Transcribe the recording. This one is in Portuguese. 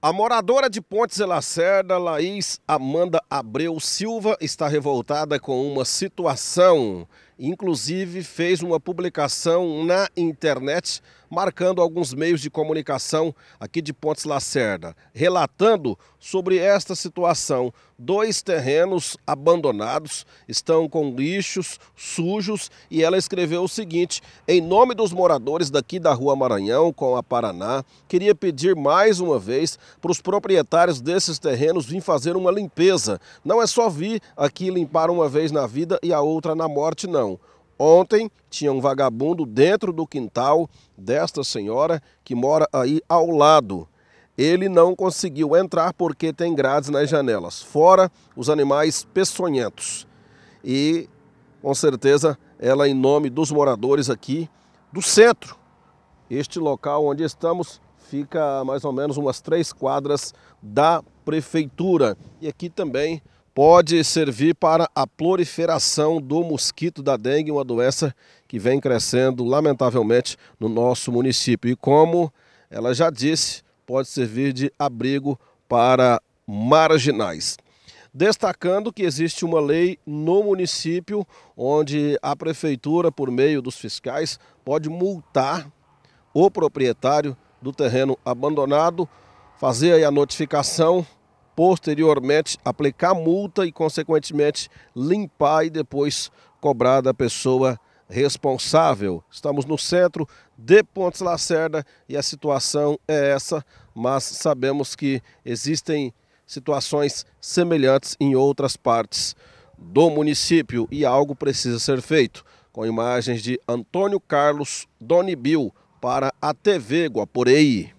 A moradora de Pontes e Lacerda, Laís Amanda Abreu Silva, está revoltada com uma situação inclusive fez uma publicação na internet marcando alguns meios de comunicação aqui de Pontes Lacerda, relatando sobre esta situação. Dois terrenos abandonados estão com lixos sujos e ela escreveu o seguinte: em nome dos moradores daqui da Rua Maranhão com a Paraná, queria pedir mais uma vez para os proprietários desses terrenos vir fazer uma limpeza. Não é só vir aqui limpar uma vez na vida e a outra na morte, não situação. Ontem tinha um vagabundo dentro do quintal desta senhora que mora aí ao lado. Ele não conseguiu entrar porque tem grades nas janelas, fora os animais peçonhentos. E com certeza ela, em nome dos moradores aqui do centro, este local onde estamos fica a mais ou menos umas três quadras da prefeitura. E aqui também pode servir para a proliferação do mosquito da dengue, uma doença que vem crescendo lamentavelmente no nosso município. E como ela já disse, pode servir de abrigo para marginais. Destacando que existe uma lei no município onde a prefeitura, por meio dos fiscais, pode multar o proprietário do terreno abandonado, fazer a notificação posteriormente aplicar multa e, consequentemente, limpar e depois cobrar da pessoa responsável. Estamos no centro de Pontes Lacerda e a situação é essa, mas sabemos que existem situações semelhantes em outras partes do município e algo precisa ser feito. Com imagens de Antônio Carlos Donibil para a TV Guaporei.